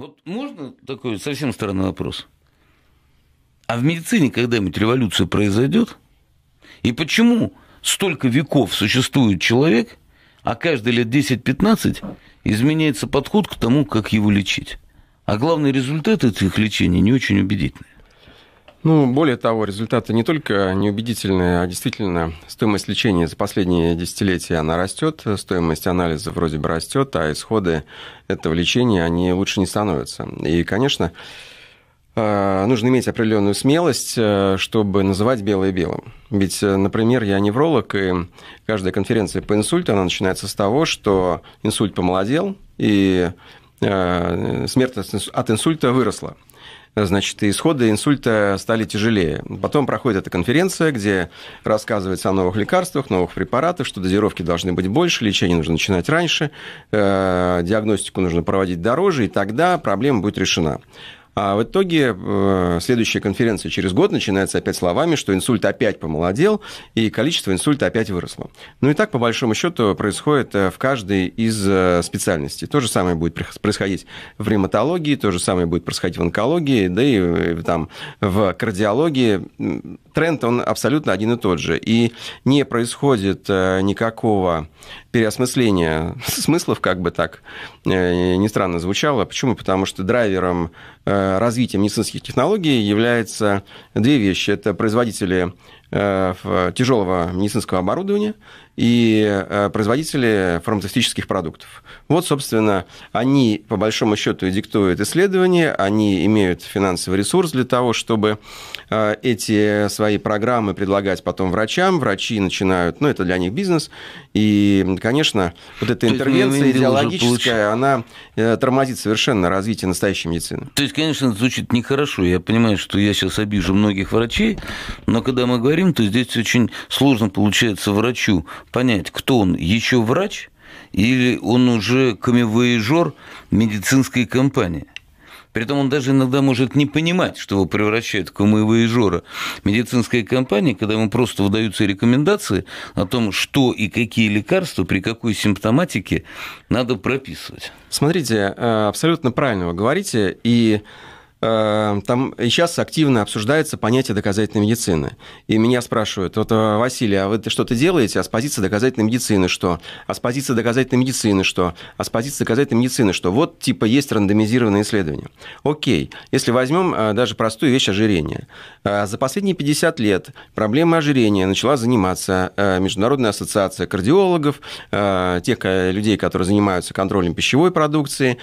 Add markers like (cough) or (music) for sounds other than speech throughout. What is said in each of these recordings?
Вот можно такой совсем странный вопрос? А в медицине когда-нибудь революция произойдет? И почему столько веков существует человек, а каждые лет 10-15 изменяется подход к тому, как его лечить? А главный результат этих лечений не очень убедительный. Ну, более того, результаты не только неубедительные, а действительно стоимость лечения за последние десятилетия, она растет, стоимость анализа вроде бы растет, а исходы этого лечения, они лучше не становятся. И, конечно, э, нужно иметь определенную смелость, э, чтобы называть белое белым. Ведь, э, например, я невролог, и каждая конференция по инсульту, она начинается с того, что инсульт помолодел, и смертность от инсульта выросла значит, исходы инсульта стали тяжелее. Потом проходит эта конференция, где рассказывается о новых лекарствах, новых препаратах, что дозировки должны быть больше, лечение нужно начинать раньше, э, диагностику нужно проводить дороже, и тогда проблема будет решена. А в итоге э, следующая конференция через год начинается опять словами, что инсульт опять помолодел, и количество инсульта опять выросло. Ну и так, по большому счету, происходит э, в каждой из э, специальностей. То же самое будет происходить в ревматологии, то же самое будет происходить в онкологии, да и там в кардиологии тренд, он абсолютно один и тот же. И не происходит э, никакого переосмысления (laughs) смыслов, как бы так э, не странно звучало. Почему? Потому что драйвером э, развития медицинских технологий являются две вещи. Это производители тяжелого медицинского оборудования и производители фармацевтических продуктов. Вот, собственно, они, по большому счету, и диктуют исследования, они имеют финансовый ресурс для того, чтобы Э, эти свои программы предлагать потом врачам, врачи начинают, ну, это для них бизнес, и, конечно, вот эта То ну, интервенция идеологическая, она э, тормозит совершенно развитие настоящей медицины. То есть, конечно, это звучит нехорошо, я понимаю, что я сейчас обижу многих врачей, но когда мы говорим, то здесь очень сложно получается врачу понять, кто он, еще врач, или он уже камевоежор медицинской компании – Притом он даже иногда может не понимать, что его превращает в кумыва и жора. Медицинская компания, когда ему просто выдаются рекомендации о том, что и какие лекарства при какой симптоматике надо прописывать. Смотрите, э, абсолютно правильно вы говорите. И Эм, там сейчас активно обсуждается понятие доказательной медицины. И меня спрашивают, вот, э, Василий, а вы что-то делаете, а с позиции доказательной медицины что? А с позиции доказательной медицины что? А с позиции доказательной медицины что? Вот, типа, есть рандомизированные исследования. Окей, если возьмем э, даже простую вещь ожирения. Э, за последние 50 лет проблема ожирения начала заниматься Международная ассоциация кардиологов, тех людей, которые занимаются контролем пищевой продукции.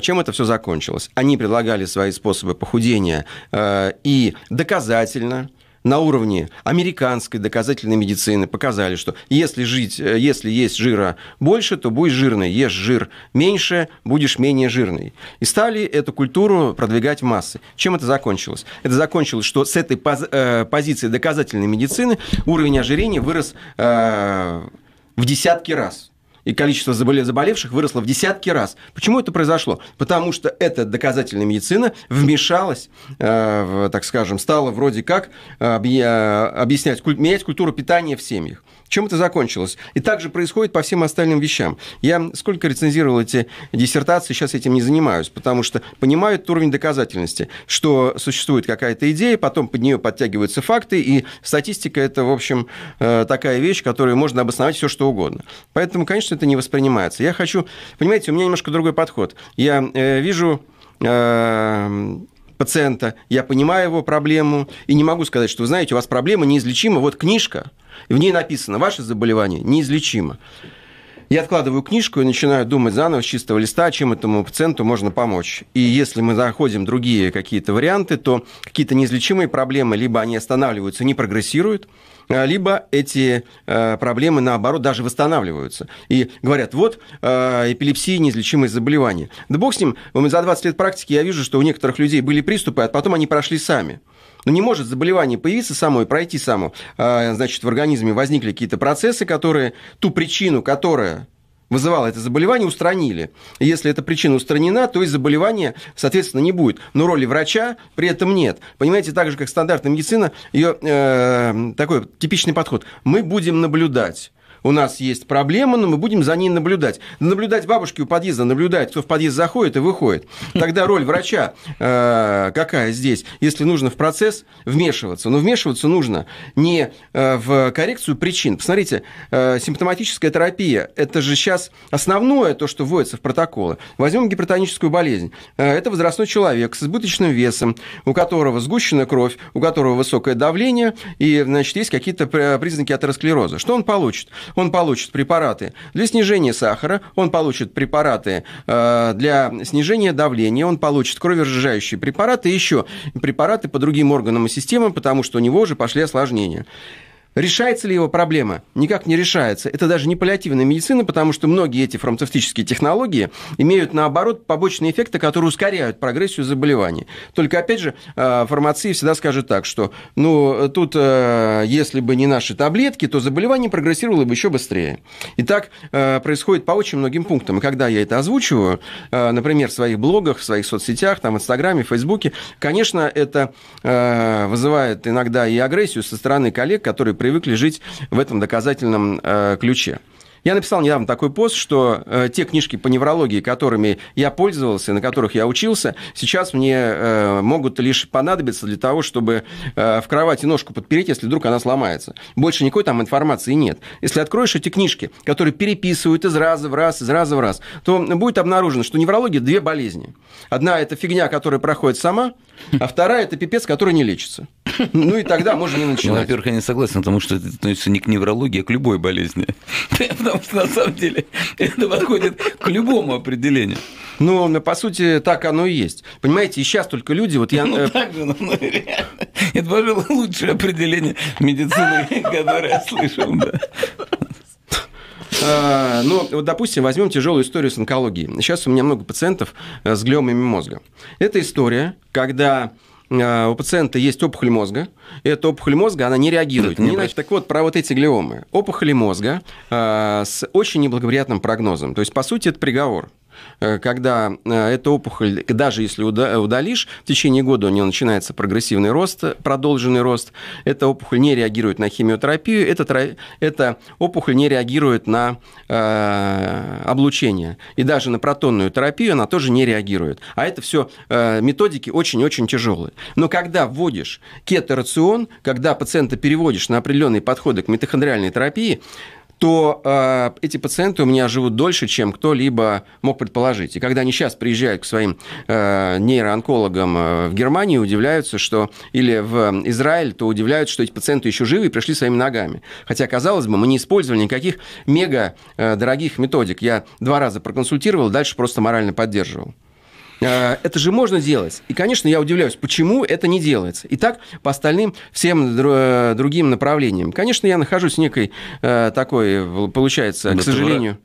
Чем это все закончилось? Они предлагали свои способы способы похудения э, и доказательно, на уровне американской доказательной медицины показали, что если, жить, э, если есть жира больше, то будешь жирный, ешь жир меньше, будешь менее жирный. И стали эту культуру продвигать в массы. Чем это закончилось? Это закончилось, что с этой пози- э, позиции доказательной медицины уровень ожирения вырос э, в десятки раз и количество заболевших выросло в десятки раз. Почему это произошло? Потому что эта доказательная медицина вмешалась, э, в, так скажем, стала вроде как э, объяснять, менять культуру питания в семьях. Чем это закончилось? И так же происходит по всем остальным вещам. Я сколько рецензировал эти диссертации, сейчас этим не занимаюсь, потому что понимают уровень доказательности, что существует какая-то идея, потом под нее подтягиваются факты, и статистика – это, в общем, э, такая вещь, которую можно обосновать все что угодно. Поэтому, конечно, это не воспринимается. Я хочу... Понимаете, у меня немножко другой подход. Я э, вижу э, пациента, я понимаю его проблему, и не могу сказать, что, вы знаете, у вас проблема неизлечима, вот книжка, в ней написано, ваше заболевание неизлечимо. Я откладываю книжку и начинаю думать заново с чистого листа, чем этому пациенту можно помочь. И если мы находим другие какие-то варианты, то какие-то неизлечимые проблемы, либо они останавливаются, не прогрессируют, а, либо эти э, проблемы, наоборот, даже восстанавливаются. И говорят, вот, э, эпилепсия – неизлечимое заболевание. Да бог с ним, за 20 лет практики я вижу, что у некоторых людей были приступы, а потом они прошли сами. Но ну, не может заболевание появиться само и пройти само. А, значит, в организме возникли какие-то процессы, которые ту причину, которая вызывало это заболевание, устранили. если эта причина устранена, то и заболевания, соответственно, не будет. Но роли врача при этом нет. Понимаете, так же, как стандартная медицина, ее э, такой типичный подход. Мы будем наблюдать у нас есть проблема, но мы будем за ней наблюдать. Наблюдать бабушки у подъезда, наблюдать, кто в подъезд заходит и выходит. Тогда роль врача э, какая здесь, если нужно в процесс вмешиваться? Но вмешиваться нужно не э, в коррекцию причин. Посмотрите, э, симптоматическая терапия – это же сейчас основное то, что вводится в протоколы. Возьмем гипертоническую болезнь. Э, это возрастной человек с избыточным весом, у которого сгущенная кровь, у которого высокое давление, и, значит, есть какие-то признаки атеросклероза. Что он получит? он получит препараты для снижения сахара, он получит препараты э, для снижения давления, он получит кроверазжижающие препараты и еще препараты по другим органам и системам, потому что у него уже пошли осложнения. Решается ли его проблема? Никак не решается. Это даже не паллиативная медицина, потому что многие эти фармацевтические технологии имеют, наоборот, побочные эффекты, которые ускоряют прогрессию заболеваний. Только, опять же, э, фармации всегда скажут так, что, ну, тут, э, если бы не наши таблетки, то заболевание прогрессировало бы еще быстрее. И так э, происходит по очень многим пунктам. И когда я это озвучиваю, например, в своих блогах, в своих соцсетях, там, в Инстаграме, в Фейсбуке, конечно, это вызывает иногда и агрессию со стороны коллег, которые привыкли жить в этом доказательном э, ключе. Я написал недавно такой пост, что э, те книжки по неврологии, которыми я пользовался, на которых я учился, сейчас мне э, могут лишь понадобиться для того, чтобы э, в кровати ножку подпереть, если вдруг она сломается. Больше никакой там информации нет. Если откроешь эти книжки, которые переписывают из раза в раз, из раза в раз, то будет обнаружено, что неврология – две болезни. Одна – это фигня, которая проходит сама – а вторая – это пипец, который не лечится. Ну и тогда можно не начинать. Ну, во-первых, я не согласен, потому что это относится не к неврологии, а к любой болезни. (laughs) Потому что, на самом деле, это подходит к любому определению. Ну, по сути, так оно и есть. Понимаете, и сейчас только люди... Вот я... Ну, э, так же, ну, ну, Это, пожалуй, лучшее определение медицины, (laughs) которое я слышал, да. А, Но ну, вот, допустим, возьмем тяжелую историю с онкологией. Сейчас у меня много пациентов э, с глиомами мозга. Это история, когда э, у пациента есть опухоль мозга. Эта опухоль мозга, она не реагирует. Не значит, так вот, про вот эти глиомы. Опухоли мозга э, с очень неблагоприятным прогнозом. То есть, по сути, это приговор. Э, когда э, эта опухоль, даже если удалишь, в течение года у нее начинается прогрессивный рост, э, продолженный рост, эта опухоль не реагирует на химиотерапию, эта, эта опухоль не реагирует на э, облучение. И даже на протонную терапию она тоже не реагирует. А это все э, методики очень-очень тяжелые. Но когда вводишь кеторацион, когда пациента переводишь на определенные подходы к митохондриальной терапии, то э, эти пациенты у меня живут дольше, чем кто-либо мог предположить. И когда они сейчас приезжают к своим э, нейроонкологам э, в Германию, удивляются, что или в Израиль, то удивляются, что эти пациенты еще живы и пришли своими ногами. Хотя, казалось бы, мы не использовали никаких мега э, дорогих методик. Я два раза проконсультировал, дальше просто морально поддерживал. Э, это же можно делать. И, конечно, я удивляюсь, почему это не делается. И так по остальным всем э, другим направлениям. Конечно, я нахожусь в некой э, такой, получается, да ну, к сожалению,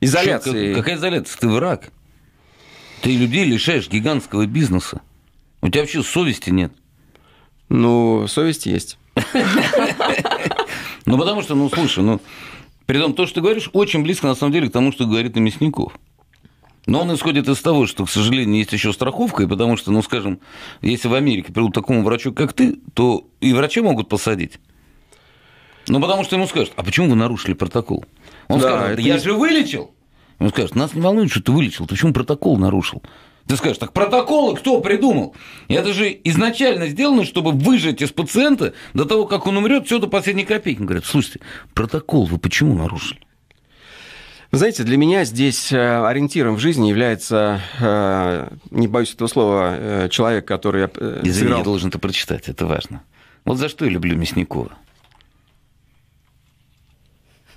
изоляции. Что, какая изоляция? Ты враг. Ты людей лишаешь гигантского бизнеса. У тебя вообще совести нет. Ну, совесть есть. (laughs) Ну, потому что, ну, слушай, ну, при том, то, что ты говоришь, очень близко, на самом деле, к тому, что говорит и Мясников. Но он исходит из того, что, к сожалению, есть еще страховка, и потому что, ну, скажем, если в Америке придут такому врачу, как ты, то и врачи могут посадить. Ну, потому что ему скажут, а почему вы нарушили протокол? Он да, скажет, это... я же вылечил. Он скажет, нас не волнует, что ты вылечил, ты почему протокол нарушил? Ты скажешь, так протоколы кто придумал? Это же изначально сделано, чтобы выжать из пациента до того, как он умрет, все до последней копейки. Он говорит, слушайте, протокол вы почему нарушили? Вы знаете, для меня здесь э, ориентиром в жизни является, э, не боюсь этого слова, э, человек, который... Извини, сыграл... я должен это прочитать, это важно. Вот за что я люблю Мясникова.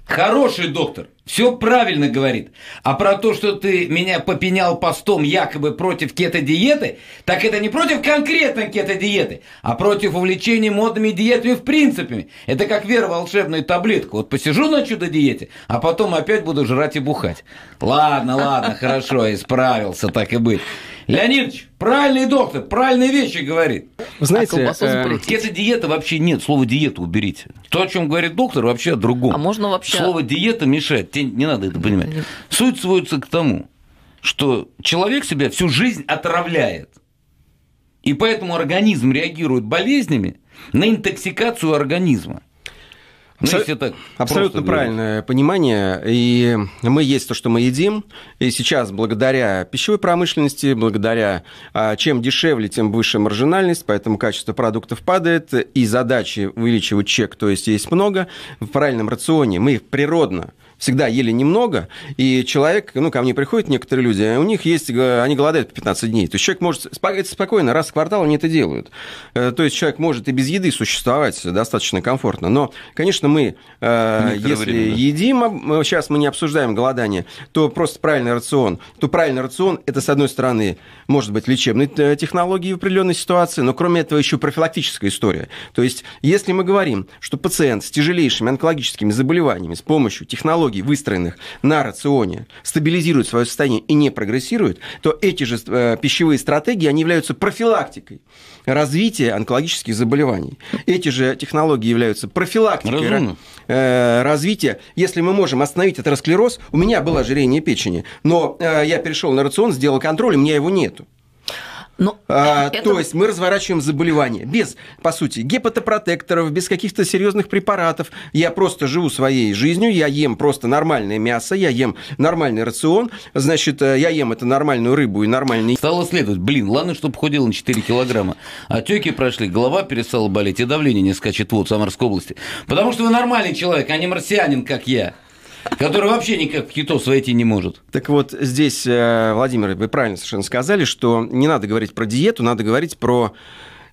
Хороший доктор, все правильно говорит. А про то, что ты меня попенял постом якобы против кето-диеты, так это не против конкретной кето-диеты, а против увлечения модными диетами в принципе. Это как вера в волшебную таблетку. Вот посижу на чудо-диете, а потом опять буду жрать и бухать. Ладно, ладно, хорошо, исправился, так и быть. Леонидович, правильный доктор, правильные вещи говорит. Вы знаете, а э... это диета вообще нет, слово диета уберите. То, о чем говорит доктор, вообще о другом. А можно вообще... Слово диета мешает, тебе не надо это понимать. Суть сводится к тому, что человек себя всю жизнь отравляет. И поэтому организм реагирует болезнями на интоксикацию организма. Ну, Абсолют... это Абсолютно правильное понимание. И мы есть то, что мы едим. И сейчас, благодаря пищевой промышленности, благодаря а, чем дешевле, тем выше маржинальность, поэтому качество продуктов падает, и задачи увеличивать чек, то есть есть много. В правильном рационе мы их природно всегда ели немного, и человек, ну, ко мне приходят некоторые люди, у них есть, э, они голодают по 15 дней. То есть человек может спокойно, раз в квартал они это делают. Э, то есть человек может и без еды существовать достаточно комфортно. Но, конечно, мы, э, Некоторое если время, едим, сейчас мы не обсуждаем голодание, то просто правильный рацион. То правильный рацион, это, с одной стороны, может быть, лечебные технологии в определенной ситуации, но кроме этого еще профилактическая история. То есть, если мы говорим, что пациент с тяжелейшими онкологическими заболеваниями с помощью технологий технологий, выстроенных на рационе, стабилизируют свое состояние и не прогрессируют, то эти же э, пищевые стратегии, они являются профилактикой развития онкологических заболеваний. Эти же технологии являются профилактикой Разумно. Э, развития. Если мы можем остановить атеросклероз, у меня было ожирение печени, но э, я перешел на рацион, сделал контроль, и у меня его нету. Но а, это... То есть мы разворачиваем заболевание без, по сути, гепатопротекторов, без каких-то серьезных препаратов. Я просто живу своей жизнью, я ем просто нормальное мясо, я ем нормальный рацион, значит, э, я ем это нормальную рыбу и нормальный... Стало следовать, блин, ладно, чтобы ходил на 4 килограмма. Отеки прошли, голова перестала болеть, и давление не скачет вот в Самарской области. Потому что вы нормальный человек, а не марсианин, как я который вообще никак в китов войти не может. Так вот, здесь, э, Владимир, вы правильно совершенно сказали, что не надо говорить про диету, надо говорить про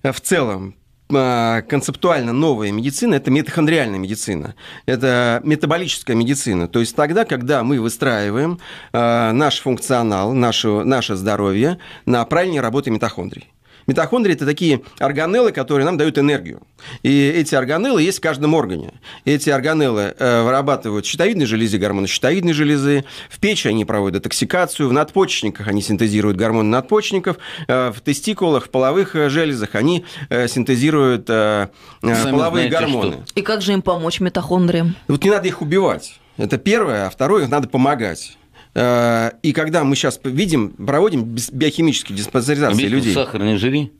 э, в целом э, концептуально новая медицина – это митохондриальная медицина, это метаболическая медицина. То есть тогда, когда мы выстраиваем наш функционал, наше, наше здоровье на правильной работе митохондрий. Митохондрии – это такие органеллы, которые нам дают энергию. И эти органеллы есть в каждом органе. Эти органеллы э, вырабатывают в щитовидной железе гормоны щитовидной железы, в печи они проводят детоксикацию, в надпочечниках они синтезируют гормоны надпочечников, э, в тестикулах, в половых э, железах они синтезируют Сами половые гормоны. Что. И как же им помочь митохондриям? Вот не надо их убивать. Это первое. А второе, их надо помогать. Э, и когда мы сейчас видим, проводим биохимические диспансеризации людей. Сахар не жри,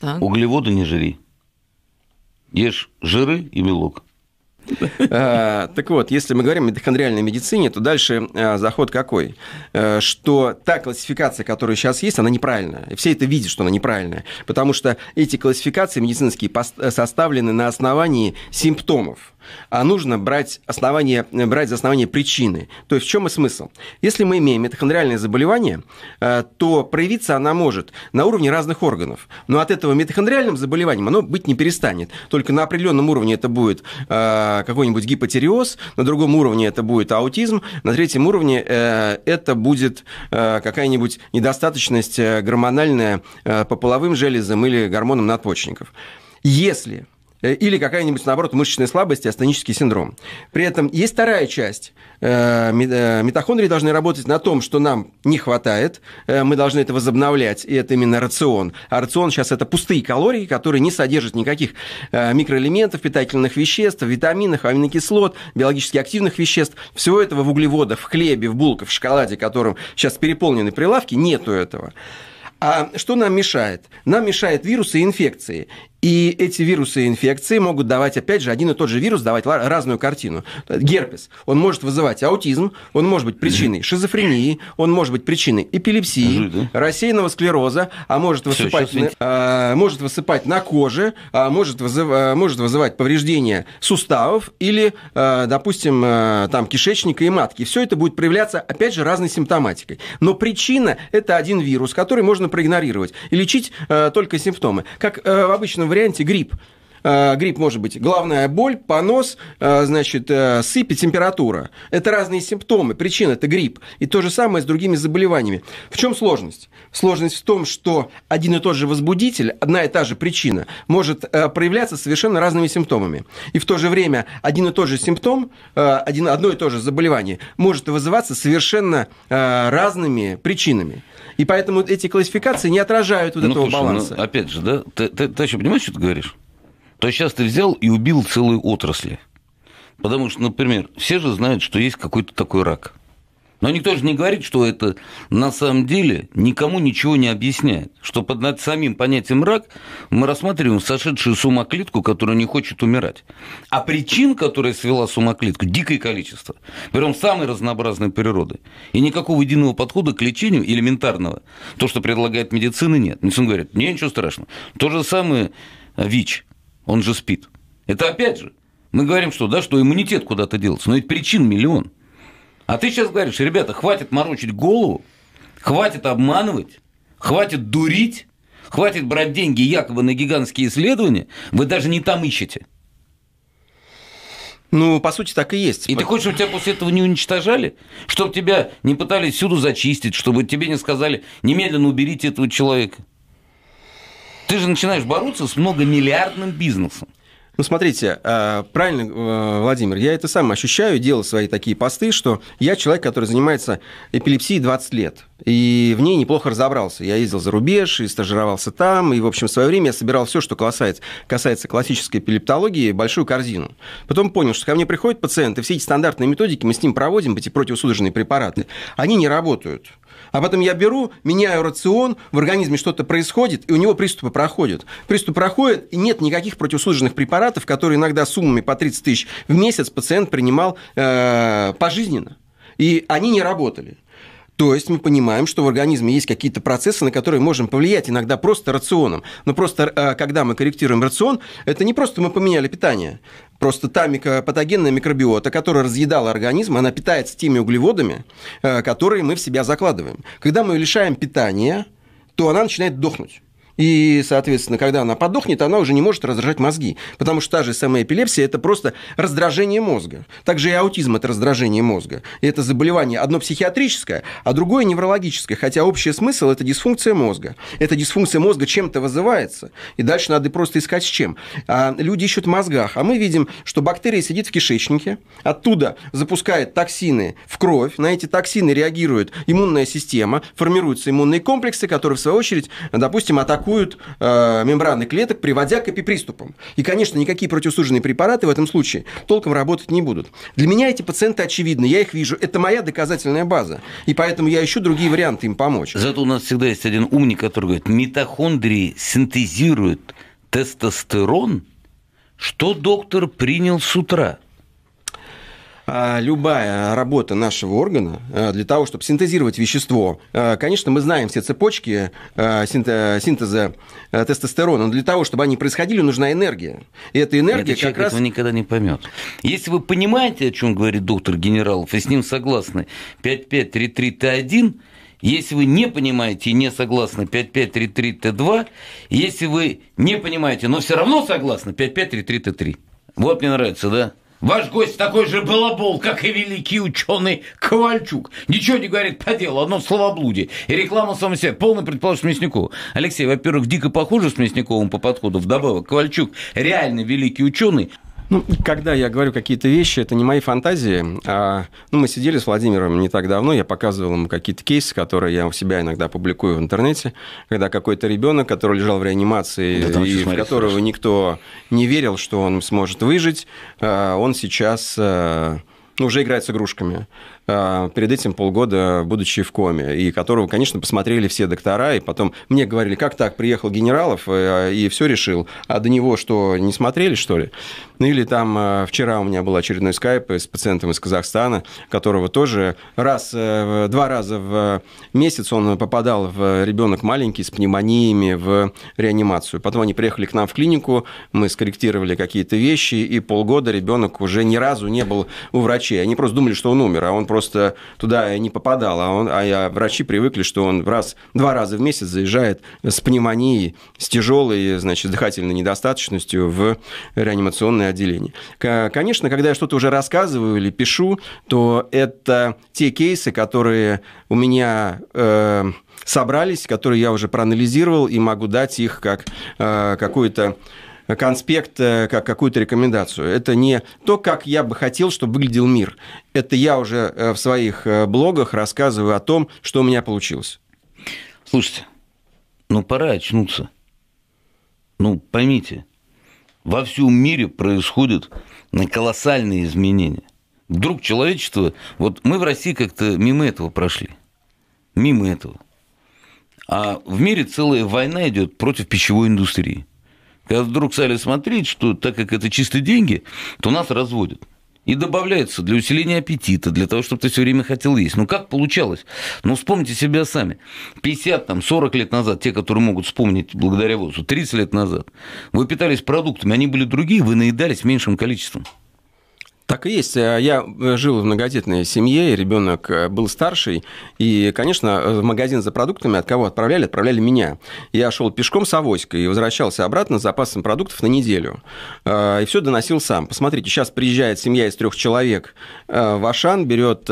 так. углеводы не жри. Ешь жиры и белок. Э, так вот, если мы говорим о митохондриальной медицине, то дальше э, заход какой? Что та классификация, которая сейчас есть, она неправильная. И все это видят, что она неправильная. Потому что эти классификации медицинские составлены на основании симптомов а нужно брать, основание, брать за основание причины. То есть в чем и смысл? Если мы имеем митохондриальное заболевание, э, то проявиться она может на уровне разных органов. Но от этого митохондриальным заболеванием оно быть не перестанет. Только на определенном уровне это будет э, какой-нибудь гипотереоз, на другом уровне это будет аутизм, на третьем уровне э, это будет какая-нибудь недостаточность гормональная по половым железам или гормонам надпочечников. Если Э, или какая-нибудь, наоборот, мышечная слабость и астенический синдром. При этом есть вторая часть. Э, э, митохондрии должны работать на том, что нам не хватает. Мы должны это возобновлять, и это именно рацион. А рацион сейчас это пустые калории, которые не содержат никаких микроэлементов, питательных веществ, витаминов, аминокислот, биологически активных веществ. Всего этого в углеводах, в хлебе, в булках, в шоколаде, которым сейчас переполнены прилавки, нету этого. А что нам мешает? Нам мешают вирусы и инфекции. И эти вирусы и инфекции могут давать, опять же, один и тот же вирус давать разную картину. Герпес, он может вызывать аутизм, он может быть причиной шизофрении, он может быть причиной эпилепсии, рассеянного склероза, а может высыпать, Всё, на, а, может высыпать на коже, а может, вызыв, а, может вызывать повреждения суставов или, а, допустим, там, кишечника и матки. Все это будет проявляться, опять же, разной симптоматикой. Но причина – это один вирус, который можно проигнорировать и лечить только симптомы. Как в обычном варианте грипп. Э, грипп может быть главная боль, понос, э, значит, э, сыпь и температура. Это разные симптомы. Причина – это грипп. И то же самое с другими заболеваниями. В чем сложность? Сложность в том, что один и тот же возбудитель, одна и та же причина, может проявляться совершенно разными симптомами. И в то же время один и тот же симптом, один, одно и то же заболевание может вызываться совершенно разными причинами. И поэтому эти классификации не отражают вот ну, этого слушай, ну, баланса. Ну, опять же, да, ты, ты, ты еще понимаешь, что ты говоришь? то сейчас ты взял и убил целые отрасли. Потому что, например, все же знают, что есть какой-то такой рак. Но никто же не говорит, что это на самом деле никому ничего не объясняет. Что под над самим понятием рак мы рассматриваем сошедшую с ума клетку, которая не хочет умирать. А причин, которая свела с ума клетку, дикое количество. Берем самой разнообразной природы. И никакого единого подхода к лечению элементарного, то, что предлагает медицина, нет. Медицина говорит, не, ничего страшного. То же самое ВИЧ – он же спит. Это опять же, мы говорим, что, да, что иммунитет куда-то делся, но ведь причин миллион. А ты сейчас говоришь, ребята, хватит морочить голову, хватит обманывать, хватит дурить, хватит брать деньги якобы на гигантские исследования, вы даже не там ищете. Ну, по сути, так и есть. И ты хочешь, чтобы тебя после этого не уничтожали? Чтобы тебя не пытались всюду зачистить, чтобы тебе не сказали, немедленно уберите этого человека? Ты же начинаешь бороться с многомиллиардным бизнесом. Ну, смотрите, э, правильно, э, Владимир, я это сам ощущаю, делал свои такие посты, что я человек, который занимается эпилепсией 20 лет, и в ней неплохо разобрался. Я ездил за рубеж и стажировался там, и, в общем, в свое время я собирал все, что касается, касается классической эпилептологии, большую корзину. Потом понял, что ко мне приходят пациенты, все эти стандартные методики мы с ним проводим, эти противосудорожные препараты, они не работают. А потом я беру, меняю рацион, в организме что-то происходит, и у него приступы проходят. Приступ проходит, и нет никаких противослуженных препаратов, которые иногда суммами по 30 тысяч в месяц пациент принимал э, пожизненно. И они не работали. То есть мы понимаем, что в организме есть какие-то процессы, на которые можем повлиять иногда просто рационом. Но просто э, когда мы корректируем рацион, это не просто мы поменяли питание. Просто та патогенная микробиота, которая разъедала организм, она питается теми углеводами, э, которые мы в себя закладываем. Когда мы лишаем питания, то она начинает дохнуть. И, соответственно, когда она подохнет, она уже не может раздражать мозги. Потому что та же самая эпилепсия – это просто раздражение мозга. Также и аутизм – это раздражение мозга. И это заболевание одно психиатрическое, а другое неврологическое. Хотя общий смысл – это дисфункция мозга. Эта дисфункция мозга чем-то вызывается. И дальше надо просто искать с чем. А люди ищут в мозгах. А мы видим, что бактерия сидит в кишечнике, оттуда запускает токсины в кровь. На эти токсины реагирует иммунная система, формируются иммунные комплексы, которые, в свою очередь, допустим, атакуют атакуют э, мембраны клеток, приводя к эпиприступам. И, конечно, никакие противосуженные препараты в этом случае толком работать не будут. Для меня эти пациенты очевидны, я их вижу. Это моя доказательная база. И поэтому я ищу другие варианты им помочь. Зато у нас всегда есть один умник, который говорит, митохондрии синтезируют тестостерон, что доктор принял с утра – а, любая работа нашего органа а, для того, чтобы синтезировать вещество, а, конечно, мы знаем все цепочки синтеза тестостерона, но для того, чтобы они происходили, нужна энергия. И эта энергия Этот как раз... этого никогда не поймет. Если вы понимаете, о чем говорит доктор Генералов, и с ним согласны, 5533Т1, если вы не понимаете и не согласны 5533Т2, если вы не понимаете, но все равно согласны 5533Т3. Вот мне нравится, да? Ваш гость такой же балабол, как и великий ученый Ковальчук. Ничего не говорит по делу, одно словоблудие. И реклама сама себя. Полный предположение Мясникову. Алексей, во-первых, дико похоже с Мясниковым по подходу. Вдобавок, Ковальчук реально великий ученый. Ну, когда я говорю какие-то вещи, это не мои фантазии. А, ну, мы сидели с Владимиром не так давно, я показывал ему какие-то кейсы, которые я у себя иногда публикую в интернете, когда какой-то ребенок, который лежал в реанимации, да, и в которого хорошо. никто не верил, что он сможет выжить, а, он сейчас а, ну, уже играет с игрушками. Э, перед этим полгода будучи в коме, и которого, конечно, посмотрели все доктора, и потом мне говорили, как так, приехал генералов э, и все решил, а до него что, не смотрели, что ли? Ну или там э, вчера у меня был очередной скайп с пациентом из Казахстана, которого тоже раз, два раза в месяц он попадал в ребенок маленький с пневмониями в реанимацию. Потом они приехали к нам в клинику, мы скорректировали какие-то вещи, и полгода ребенок уже ни разу не был у врачей. Они просто думали, что он умер, а он просто просто туда не попадал, а, он, а врачи привыкли, что он раз, два раза в месяц заезжает с пневмонией, с тяжелой, значит, дыхательной недостаточностью в реанимационное отделение. Конечно, когда я что-то уже рассказываю или пишу, то это те кейсы, которые у меня... Э, собрались, которые я уже проанализировал и могу дать их как э, какую-то конспект, э, как какую-то рекомендацию. Это не то, как я бы хотел, чтобы выглядел мир. Это я уже э, в своих э, блогах рассказываю о том, что у меня получилось. Слушайте, ну пора очнуться. Ну, поймите, во всем мире происходят колоссальные изменения. Вдруг человечество... Вот мы в России как-то мимо этого прошли. Мимо этого. А в мире целая война идет против пищевой индустрии. Когда вдруг стали смотреть, что так как это чистые деньги, то нас разводят. И добавляется для усиления аппетита, для того, чтобы ты все время хотел есть. Ну, как получалось? Ну, вспомните себя сами. 50, там, 40 лет назад, те, которые могут вспомнить благодаря ВОЗу, 30 лет назад, вы питались продуктами, они были другие, вы наедались меньшим количеством. Так и есть. Э, я э, жил в многодетной семье, ребенок э, был старший, и, конечно, в магазин за продуктами от кого отправляли? Отправляли меня. Я шел пешком с авоськой и возвращался обратно с запасом продуктов на неделю. И все доносил сам. Посмотрите, сейчас приезжает семья из трех человек в Ашан, берет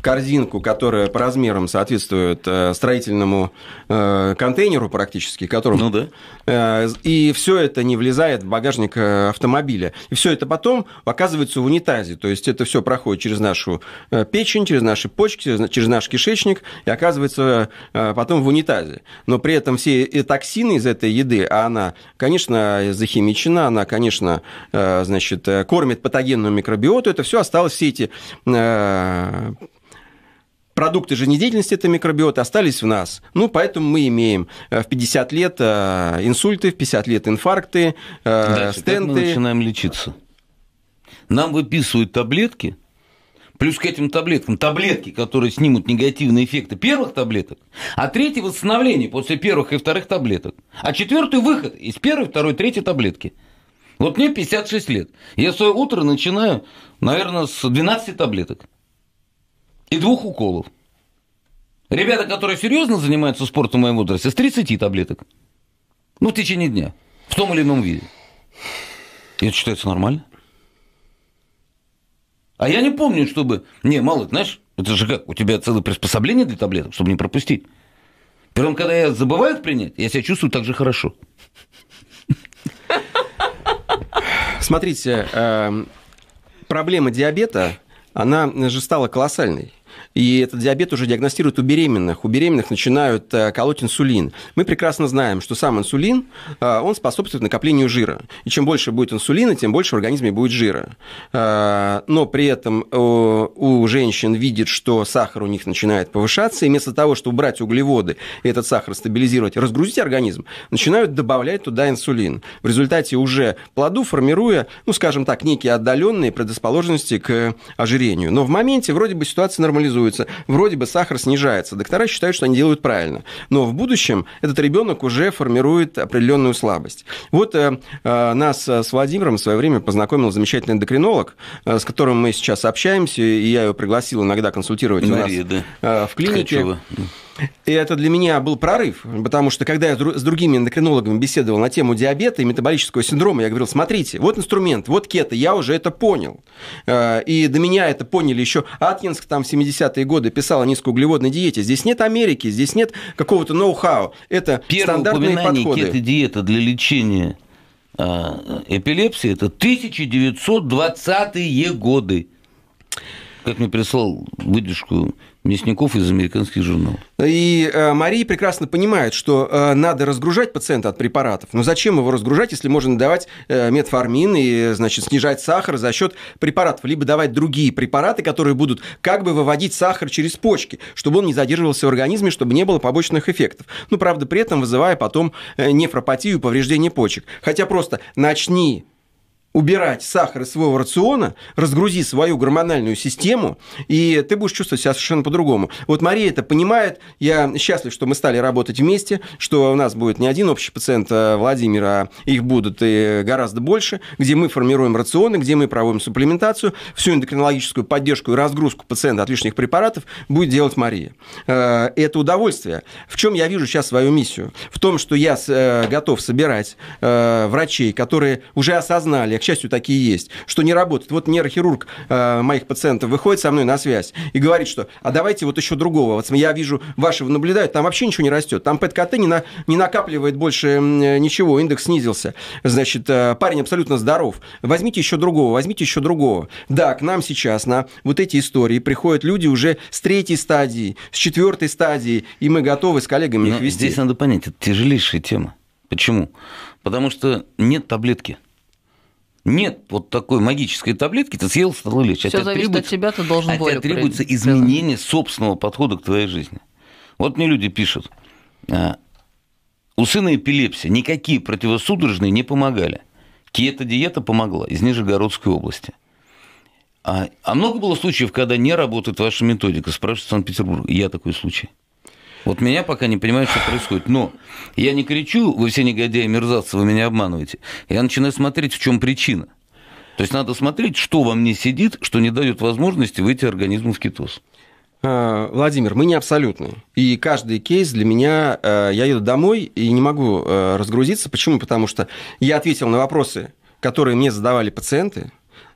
корзинку, которая по размерам соответствует строительному контейнеру практически, которому... Ну да. И все это не влезает в багажник автомобиля. И все это потом оказывается у них унитазе. То есть это все проходит через нашу э, печень, через наши почки, через наш кишечник и оказывается э, потом в унитазе. Но при этом все токсины из этой еды, а она, конечно, захимичена, она, конечно, э, значит, кормит патогенную микробиоту, это все осталось, все эти продукты жизнедеятельности этой микробиоты остались в нас. Ну, поэтому мы имеем в 50 лет инсульты, в 50 лет инфаркты, Дальше, стенты. мы начинаем лечиться? Нам выписывают таблетки, плюс к этим таблеткам таблетки, которые снимут негативные эффекты первых таблеток, а третье восстановление после первых и вторых таблеток, а четвертый выход из первой, второй, третьей таблетки. Вот мне 56 лет. Я свое утро начинаю, наверное, с 12 таблеток и двух уколов. Ребята, которые серьезно занимаются спортом в моем возрасте, с 30 таблеток. Ну, в течение дня. В том или ином виде. И это считается нормально. А я не помню, чтобы... Не, мало, знаешь, это же как, у тебя целое приспособление для таблеток, чтобы не пропустить. Прям когда я забываю их принять, я себя чувствую так же хорошо. Смотрите, эм, проблема диабета, она же стала колоссальной и этот диабет уже диагностируют у беременных. У беременных начинают э, колоть инсулин. Мы прекрасно знаем, что сам инсулин, э, он способствует накоплению жира. И чем больше будет инсулина, тем больше в организме будет жира. Э, но при этом у женщин видит, что сахар у них начинает повышаться, и вместо того, чтобы брать углеводы и этот сахар стабилизировать, разгрузить организм, начинают добавлять туда инсулин. В результате уже плоду формируя, ну, скажем так, некие отдаленные предрасположенности к ожирению. Но в моменте вроде бы ситуация нормализуется образуется, вроде бы сахар снижается. Доктора считают, что они делают правильно. Но в будущем этот ребенок уже формирует определенную слабость. Вот э, э нас э, с Владимиром в свое время познакомил замечательный эндокринолог, э, с которым мы сейчас общаемся, и я ее пригласил иногда консультировать Мария, у нас да. э, в клинике. Ткачева. И это для меня был прорыв, потому что когда я с другими эндокринологами беседовал на тему диабета и метаболического синдрома, я говорил, смотрите, вот инструмент, вот кето, я уже это понял. Э, и до меня это поняли еще Аткинск там в 70-е годы писал о низкоуглеводной диете. Здесь нет Америки, здесь нет какого-то ноу-хау. Это Первое стандартные подходы. кето-диета для лечения э, эпилепсии – это 1920-е годы. Как мне прислал выдержку Мясников из американских журналов. И э, Мария прекрасно понимает, что э, надо разгружать пациента от препаратов. Но зачем его разгружать, если можно давать э, метформин и, значит, снижать сахар за счет препаратов, либо давать другие препараты, которые будут как бы выводить сахар через почки, чтобы он не задерживался в организме, чтобы не было побочных эффектов. Ну, правда, при этом вызывая потом э, нефропатию и повреждение почек. Хотя просто начни убирать сахар из своего рациона, разгрузи свою гормональную систему, и ты будешь чувствовать себя совершенно по-другому. Вот Мария это понимает. Я счастлив, что мы стали работать вместе, что у нас будет не один общий пациент а Владимир, а их будут и гораздо больше, где мы формируем рационы, где мы проводим суплементацию, всю эндокринологическую поддержку и разгрузку пациента от лишних препаратов будет делать Мария. Э, это удовольствие. В чем я вижу сейчас свою миссию? В том, что я э, готов собирать э, врачей, которые уже осознали, к счастью, такие есть, что не работает. Вот нейрохирург э, моих пациентов выходит со мной на связь и говорит, что а давайте вот еще другого. Вот я вижу, ваши наблюдают, там вообще ничего не растет. Там ПЭТ-КТ не, на, не накапливает больше э, ничего, индекс снизился. Значит, э, парень абсолютно здоров. Возьмите еще другого, возьмите еще другого. Да, к нам сейчас на вот эти истории приходят люди уже с третьей стадии, с четвертой стадии, и мы готовы с коллегами Но их ну, вести. Здесь надо понять, это тяжелейшая тема. Почему? Потому что нет таблетки. Нет вот такой магической таблетки, ты съел, стал лечь. Все от зависит от тебя, ты должен от волю требуется при... изменение собственного подхода к твоей жизни. Вот мне люди пишут, а, у сына эпилепсия, никакие противосудорожные не помогали. Кето-диета помогла из Нижегородской области. А, а много было случаев, когда не работает ваша методика, спрашивает Санкт-Петербург. Я такой случай. Вот меня пока не понимают, что происходит. Но я не кричу, вы все негодяи, мерзавцы, вы меня обманываете. Я начинаю смотреть, в чем причина. То есть надо смотреть, что во мне сидит, что не дает возможности выйти организму в кетоз. А, Владимир, мы не абсолютны. И каждый кейс для меня... Э, я еду домой и не могу э, разгрузиться. Почему? Потому что я ответил на вопросы, которые мне задавали пациенты,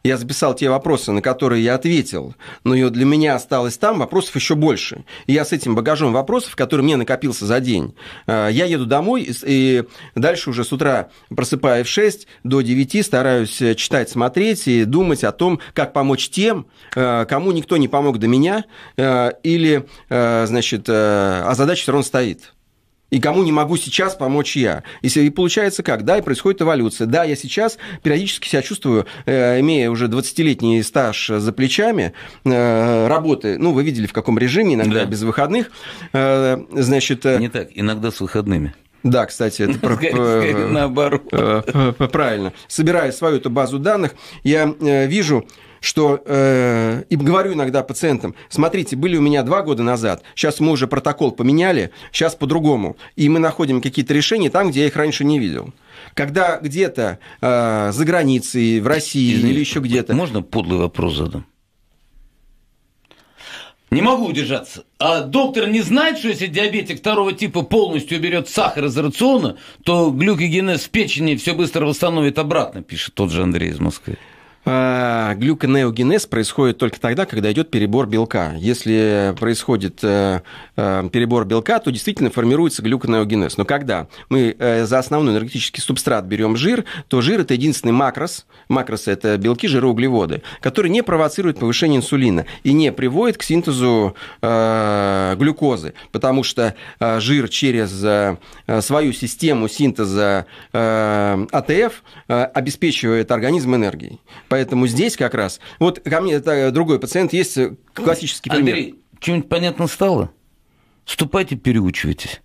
я записал те вопросы, на которые я ответил, но ее для меня осталось там вопросов еще больше. И я с этим багажом вопросов, который мне накопился за день, э, я еду домой и дальше уже с утра, просыпая в 6 до 9, стараюсь э, читать, смотреть и думать о том, как помочь тем, э, кому никто не помог до меня, или, значит, а задача все равно стоит и кому не могу сейчас помочь я. И, получается как? Да, и происходит эволюция. Да, я сейчас периодически себя чувствую, э, имея уже 20-летний стаж за плечами э, работы. Ну, вы видели, в каком режиме, иногда да. без выходных. Э, значит... Не так, иногда с выходными. Да, кстати, это про... наоборот. Правильно. Собирая свою эту базу данных, я вижу, что э, и говорю иногда пациентам, смотрите, были у меня два года назад, сейчас мы уже протокол поменяли, сейчас по-другому, и мы находим какие-то решения там, где я их раньше не видел. Когда где-то э, за границей, в России Извините, или еще где-то. Можно подлый вопрос задам? Не могу удержаться. А доктор не знает, что если диабетик второго типа полностью уберет сахар из рациона, то глюкогенез в печени все быстро восстановит обратно, пишет тот же Андрей из Москвы. А, глюконеогенез происходит только тогда, когда идет перебор белка. Если происходит э, э, перебор белка, то действительно формируется глюконеогенез. Но когда мы э, за основной энергетический субстрат берем жир, то жир это единственный макрос, макросы это белки, жиры, углеводы, который не провоцирует повышение инсулина и не приводит к синтезу глюкозы, потому что жир через свою систему синтеза АТФ обеспечивает организм энергией. Поэтому здесь как раз... Вот ко мне это, э, другой пациент есть э, классический Андрей, пример. Андрей, что-нибудь понятно стало? Ступайте, переучивайтесь.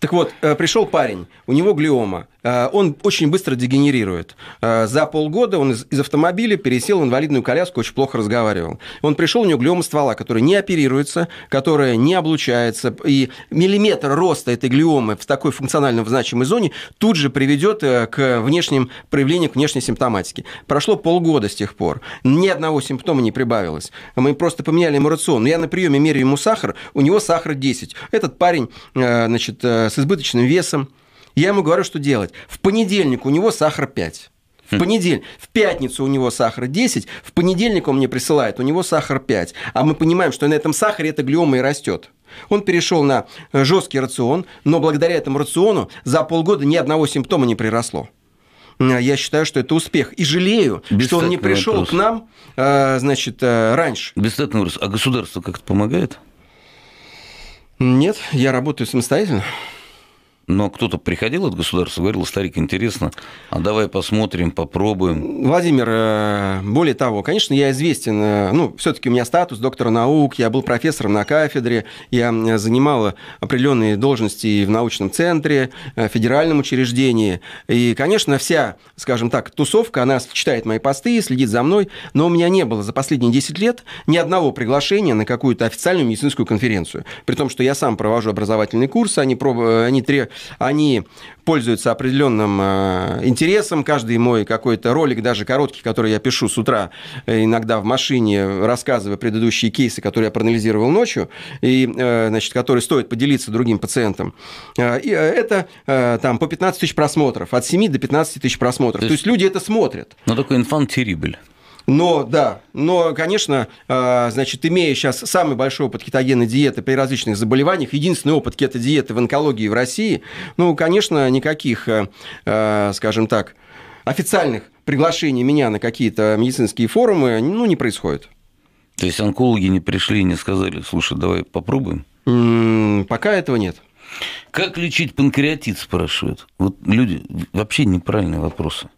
Так вот, э, пришел парень, у него глиома. Э, он очень быстро дегенерирует. Э, за полгода он из, из автомобиля пересел в инвалидную коляску, очень плохо разговаривал. Он пришел у него глиома ствола, который не оперируется, которая не облучается, и миллиметр роста этой глиомы в такой функционально значимой зоне тут же приведет э, к внешним проявлениям, к внешней симптоматике. Прошло полгода с тех пор, ни одного симптома не прибавилось. Мы просто поменяли ему рацион. Но я на приеме меряю ему сахар, у него сахар 10. Этот парень, значит, с избыточным весом, я ему говорю, что делать. В понедельник у него сахар 5. В хм. понедельник, в пятницу у него сахар 10, в понедельник он мне присылает, у него сахар 5. А мы понимаем, что на этом сахаре это глиома и растет. Он перешел на э, жесткий рацион, но благодаря этому рациону за полгода ни одного симптома не приросло. Я считаю, что это успех. И жалею, Без что он не пришел вопрос. к нам, э, значит, э, раньше. Бесстатный вопрос. А государство как-то помогает? Нет, я работаю самостоятельно. Но кто-то приходил от государства, говорил, старик, интересно, а давай посмотрим, попробуем. Владимир, э, более того, конечно, я известен, э, ну, все-таки у меня статус доктора наук, я был профессором на кафедре, я занимал определенные должности и в научном центре, в э, федеральном учреждении. И, конечно, вся, скажем так, тусовка, она читает мои посты, следит за мной, но у меня не было за последние 10 лет ни одного приглашения на какую-то официальную медицинскую конференцию. При том, что я сам провожу образовательные курсы, они, проб... они три они пользуются определенным э, интересом. Каждый мой какой-то ролик, даже короткий, который я пишу с утра, э, иногда в машине, рассказывая предыдущие кейсы, которые я проанализировал ночью, и, э, значит, которые стоит поделиться другим пациентам, и это там по 15 тысяч просмотров, от 7 до 15 тысяч просмотров. То есть, То есть люди это смотрят. Но ну, такой инфант-терибль. Но, да, но, конечно, а, значит, имея сейчас самый большой опыт кетогенной диеты при различных заболеваниях, единственный опыт кето диеты в онкологии в России, ну, конечно, никаких, э, э, скажем так, официальных приглашений меня на какие-то медицинские форумы, ну, не происходит. То есть онкологи не пришли и не сказали, слушай, давай попробуем? пока этого нет. Как лечить панкреатит, спрашивают. Вот люди, вообще неправильные вопросы.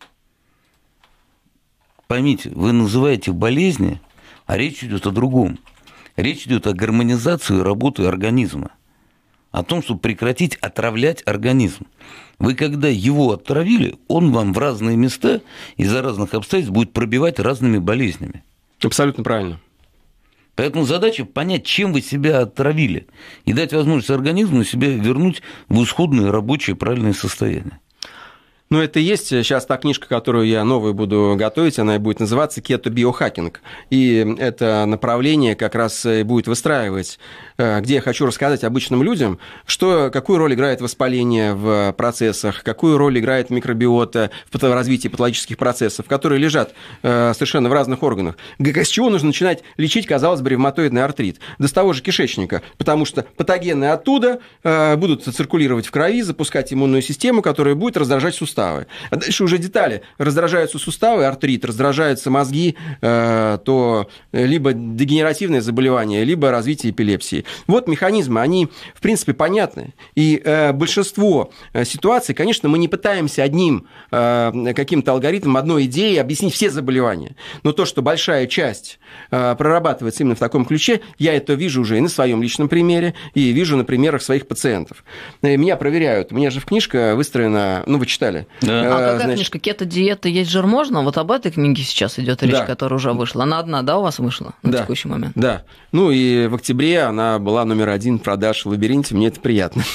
Поймите, вы называете болезни, а речь идет о другом. Речь идет о гармонизации работы организма. О том, чтобы прекратить отравлять организм. Вы когда его отравили, он вам в разные места из-за разных обстоятельств будет пробивать разными болезнями. Абсолютно правильно. Поэтому задача понять, чем вы себя отравили, и дать возможность организму себя вернуть в исходное рабочее правильное состояние. Но ну, это и есть сейчас э, та книжка, которую я новую буду готовить, она и будет называться «Кето-биохакинг». И это направление как раз и э, будет выстраивать, э, где я хочу рассказать обычным людям, что, какую роль играет воспаление в процессах, какую роль играет микробиота в развитии патологических процессов, которые лежат совершенно в разных органах. С чего нужно начинать лечить, казалось бы, ревматоидный артрит? Да с того же кишечника, потому что патогены оттуда будут циркулировать в крови, запускать иммунную систему, которая будет раздражать суставы суставы. А дальше уже детали. Раздражаются суставы, артрит, раздражаются мозги, э, то либо дегенеративное заболевание, либо развитие эпилепсии. Вот механизмы, они, в принципе, понятны. И э, большинство э, ситуаций, конечно, мы не пытаемся одним каким-то алгоритмом, одной идеей объяснить все заболевания. Но то, что большая часть прорабатывается именно в таком ключе, я это вижу уже и на своем личном примере, и вижу на примерах своих пациентов. Меня проверяют. У меня же в книжке выстроена, ну, вы читали, да. А, а какая Значит... книжка? Кето-диета, есть жир можно? Вот об этой книге сейчас идет речь, да. которая уже вышла. Она одна, да, у вас вышла на да. текущий момент? Да. Ну и в октябре она была номер один продаж в лабиринте. Мне это приятно. (laughs)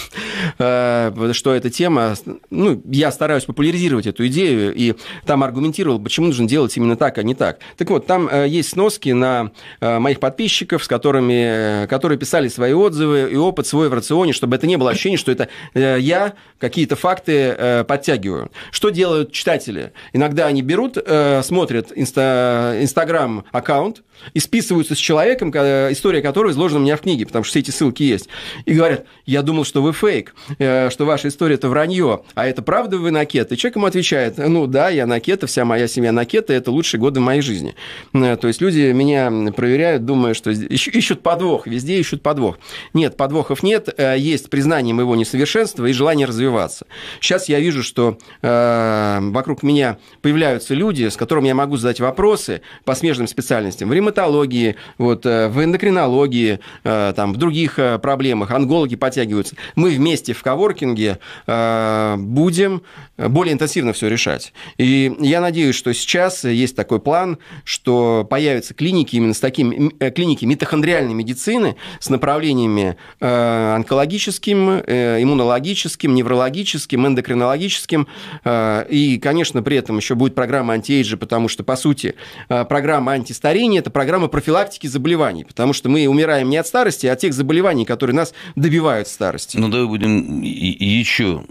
А, что эта тема... Ну, я стараюсь популяризировать эту идею, и там аргументировал, почему нужно делать именно так, а не так. Так вот, там э, есть сноски на э, моих подписчиков, с которыми, э, которые писали свои отзывы и опыт свой в рационе, чтобы это не было ощущение, что это я какие-то факты подтягиваю. Что делают читатели? Иногда они берут, э, смотрят Инстаграм-аккаунт и списываются с человеком, история которого изложена у меня в книге, потому что все эти ссылки есть. И говорят, я думал, что вы фейк, э, что ваша история – это вранье, а это правда вы накет. И человек ему отвечает, ну да, я накета, вся моя семья накета, это лучшие годы моей жизни. Э, то есть люди меня проверяют, думая, что ищут подвох, везде ищут подвох. Нет, подвохов нет, есть признание моего несовершенства и желание развиваться. Сейчас я вижу, что Э, вокруг меня появляются люди, с которыми я могу задать вопросы по смежным специальностям в ревматологии, вот, э, в эндокринологии, э, там, в других проблемах, онкологи подтягиваются. Мы вместе в коворкинге будем более интенсивно все решать. И я надеюсь, что сейчас есть такой план, что появятся клиники именно с такими, клиники митохондриальной медицины с направлениями онкологическим, иммунологическим, неврологическим, эндокринологическим, Э, и, конечно, при этом еще будет программа антиэйджа, потому что, по сути, э, программа антистарения – это программа профилактики заболеваний, потому что мы умираем не от старости, а от тех заболеваний, которые нас добивают старости. Ну, давай будем еще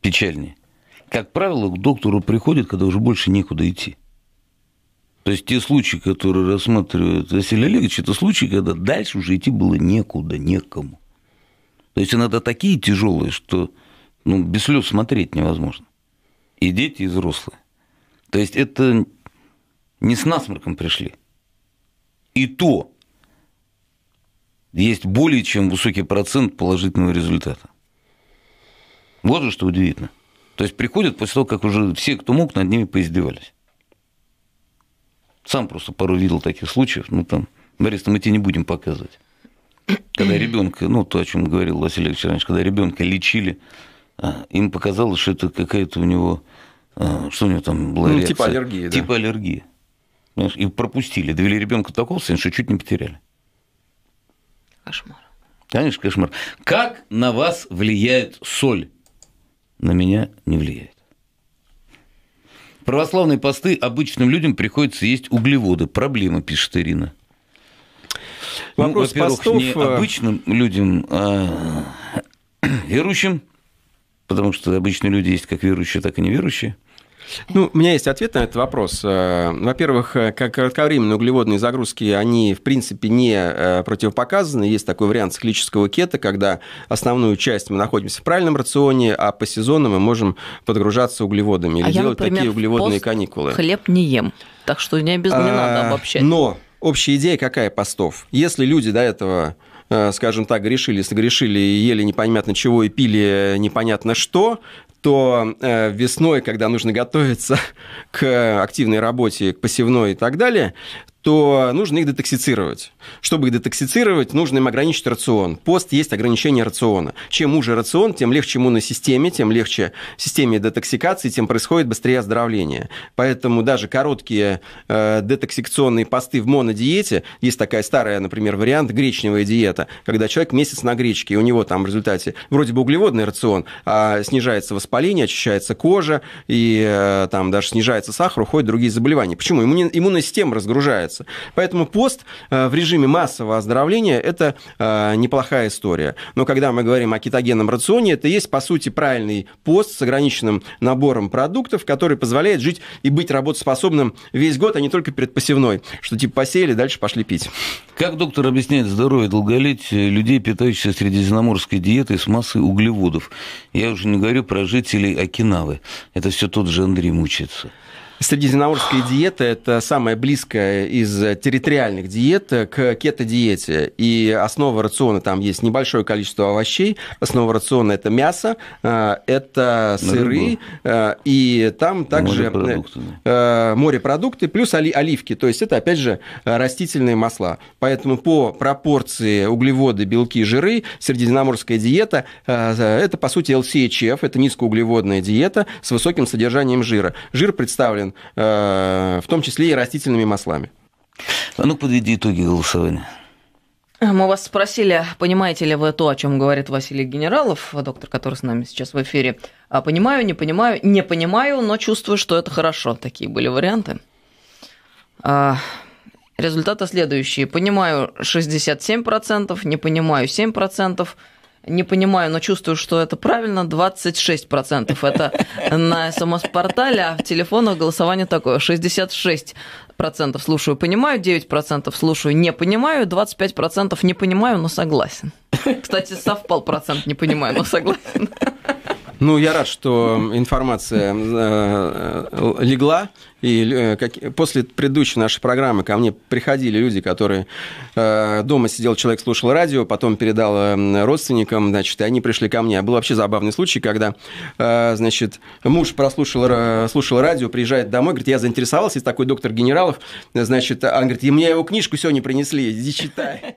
печальнее. Как правило, к доктору приходят, когда уже больше некуда идти. То есть те случаи, которые рассматривает Василий Олегович, это случаи, когда дальше уже идти было некуда, некому. То есть иногда такие тяжелые, что ну, без слез смотреть невозможно. И дети, и взрослые. То есть это не с насморком пришли. И то есть более чем высокий процент положительного результата. Вот же что удивительно. То есть приходят после того, как уже все, кто мог, над ними поиздевались. Сам просто пару видел таких случаев. Ну, там, Борис, мы тебе не будем показывать. Когда ребенка, ну, то, о чем говорил Василий Алексеевич раньше, когда ребенка лечили а, им показалось, что это какая-то у него, а, что у него там была ну, Типа аллергии, да. Типа аллергии. И пропустили, довели ребенка до такого состояния, что чуть не потеряли. Кошмар. Конечно, кошмар. Как на вас влияет соль? На меня не влияет. Православные посты обычным людям приходится есть углеводы. Проблема, пишет Ирина. Ну, Вопрос ну, во-первых, постов... не э, обычным людям, а (coughs) верующим, Потому что обычные люди есть как верующие, так и неверующие. Ну, у меня есть ответ на этот вопрос. Э, во-первых, э, как кратковременные углеводные загрузки, они, в принципе, не э, противопоказаны. Есть такой вариант циклического кета, когда основную часть мы находимся в правильном рационе, а по сезону мы можем подгружаться углеводами или а делать я, например, такие углеводные пост каникулы. Хлеб не ем, так что не, обязательно не а, надо обобщать. Но общая идея какая постов? Если люди до этого Э, скажем так, грешили, согрешили, ели непонятно чего и пили непонятно что, то э, весной, когда нужно готовиться (laughs) к активной работе, к посевной и так далее, то нужно их детоксицировать. Чтобы их детоксицировать, нужно им ограничить рацион. Пост есть ограничение рациона. Чем уже рацион, тем легче иммунной системе, тем легче системе детоксикации, тем происходит быстрее оздоровление. Поэтому даже короткие э, детоксикационные посты в монодиете, есть такая старая, например, вариант гречневая диета, когда человек месяц на гречке, и у него там в результате вроде бы углеводный рацион, а снижается воспаление, очищается кожа, и э, там даже снижается сахар, уходят другие заболевания. Почему? Иммунная система разгружается появляется. Поэтому пост э, в режиме массового оздоровления – это э, неплохая история. Но когда мы говорим о кетогенном рационе, это есть, по сути, правильный пост с ограниченным набором продуктов, который позволяет жить и быть работоспособным весь год, а не только перед посевной, что типа посеяли, дальше пошли пить. Как доктор объясняет здоровье и долголетие людей, питающихся средиземноморской диетой с массой углеводов? Я уже не говорю про жителей Окинавы. Это все тот же Андрей мучается. Средиземноморская (gasps) диета – это самая близкая из территориальных диет к кето-диете. И основа рациона там есть небольшое количество овощей. Основа рациона – это мясо, э, это сыры, э, и там также морепродукты, э, морепродукты плюс оли оливки. То есть это, опять же, растительные масла. Поэтому по пропорции углеводы, белки, жиры средиземноморская диета – это, по сути, LCHF, это низкоуглеводная диета с высоким содержанием жира. Жир представлен Э, в том числе и растительными маслами. А ну, подведи итоги голосования. Э, мы вас спросили, понимаете ли вы то, о чем говорит Василий Генералов, доктор, который с нами сейчас в эфире. А, понимаю, не понимаю, не понимаю, но чувствую, что это хорошо. Такие были варианты. А, результаты следующие. Понимаю 67%, не понимаю 7%, не понимаю, но чувствую, что это правильно, 26%. Это на СМС-портале, а в телефонах голосование такое, 66% слушаю, понимаю, 9% слушаю, не понимаю, 25% не понимаю, но согласен. Кстати, совпал процент, не понимаю, но согласен. Ну, я рад, что информация э, легла. И э, после предыдущей нашей программы ко мне приходили люди, которые э, дома сидел человек, слушал радио, потом передал родственникам, значит, и они пришли ко мне. Был вообще забавный случай, когда, значит, муж прослушал слушал радио, приезжает домой, говорит, я заинтересовался, есть такой доктор Генералов, значит, он говорит, и мне его книжку сегодня принесли, иди читай.